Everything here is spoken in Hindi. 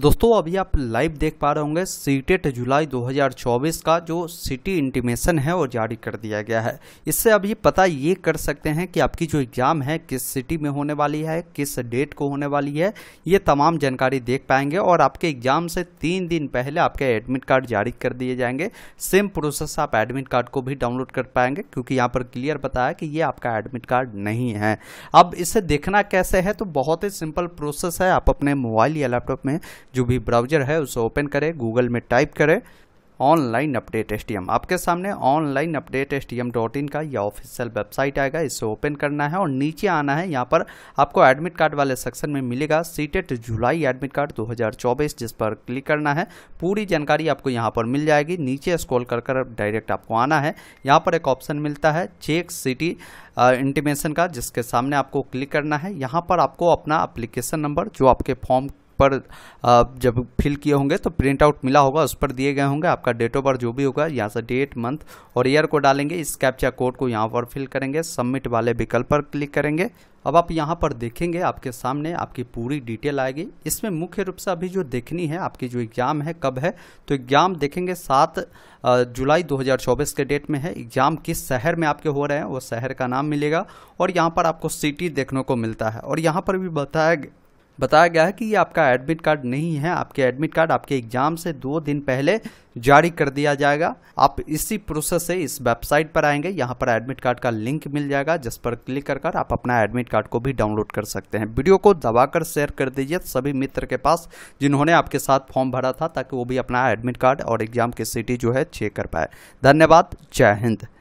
दोस्तों अभी आप लाइव देख पा रहे होंगे सीटेट जुलाई 2024 का जो सिटी इंटीमेशन है वो जारी कर दिया गया है इससे अभी पता ये कर सकते हैं कि आपकी जो एग्ज़ाम है किस सिटी में होने वाली है किस डेट को होने वाली है ये तमाम जानकारी देख पाएंगे और आपके एग्ज़ाम से तीन दिन पहले आपके एडमिट कार्ड जारी कर दिए जाएंगे सेम प्रोसेस आप एडमिट कार्ड को भी डाउनलोड कर पाएंगे क्योंकि यहाँ पर क्लियर बताया कि ये आपका एडमिट कार्ड नहीं है अब इसे देखना कैसे है तो बहुत ही सिंपल प्रोसेस है आप अपने मोबाइल या लैपटॉप में जो भी ब्राउजर है उसे ओपन करें गूगल में टाइप करें ऑनलाइन अपडेट एस आपके सामने online updates dot in का यह ऑफिशियल वेबसाइट आएगा इसे ओपन करना है और नीचे आना है यहाँ पर आपको एडमिट कार्ड वाले सेक्शन में मिलेगा सीटेट जुलाई एडमिट कार्ड 2024 जिस पर क्लिक करना है पूरी जानकारी आपको यहाँ पर मिल जाएगी नीचे स्क्रॉल कर कर डायरेक्ट आपको आना है यहाँ पर एक ऑप्शन मिलता है चेक सिटी इंटीमेशन का जिसके सामने आपको क्लिक करना है यहाँ पर आपको अपना अप्लीकेशन नंबर जो आपके फॉर्म पर जब फिल किए होंगे तो प्रिंट आउट मिला होगा उस पर दिए गए होंगे आपका डेट ऑफ बर्थ जो भी होगा यहाँ से डेट मंथ और ईयर को डालेंगे इस कैप्चा कोड को यहाँ पर फिल करेंगे सबमिट वाले विकल्प पर क्लिक करेंगे अब आप यहाँ पर देखेंगे आपके सामने आपकी पूरी डिटेल आएगी इसमें मुख्य रूप से अभी जो देखनी है आपकी जो एग्ज़ाम है कब है तो एग्ज़ाम देखेंगे सात जुलाई 2024 के डेट में है एग्ज़ाम किस शहर में आपके हो रहे हैं वो शहर का नाम मिलेगा और यहाँ पर आपको सिटी देखने को मिलता है और यहाँ पर भी बताया बताया गया है कि ये आपका एडमिट कार्ड नहीं है आपके एडमिट कार्ड आपके एग्जाम से दो दिन पहले जारी कर दिया जाएगा आप इसी प्रोसेस से इस वेबसाइट पर आएंगे यहाँ पर एडमिट कार्ड का लिंक मिल जाएगा जिस पर क्लिक कर कर आप अपना एडमिट कार्ड को भी डाउनलोड कर सकते हैं वीडियो को दबाकर शेयर कर दीजिए सभी मित्र के पास जिन्होंने आपके साथ फॉर्म भरा था ताकि वो भी अपना एडमिट कार्ड और एग्जाम की सिटी जो है चेक कर पाए धन्यवाद जय हिंद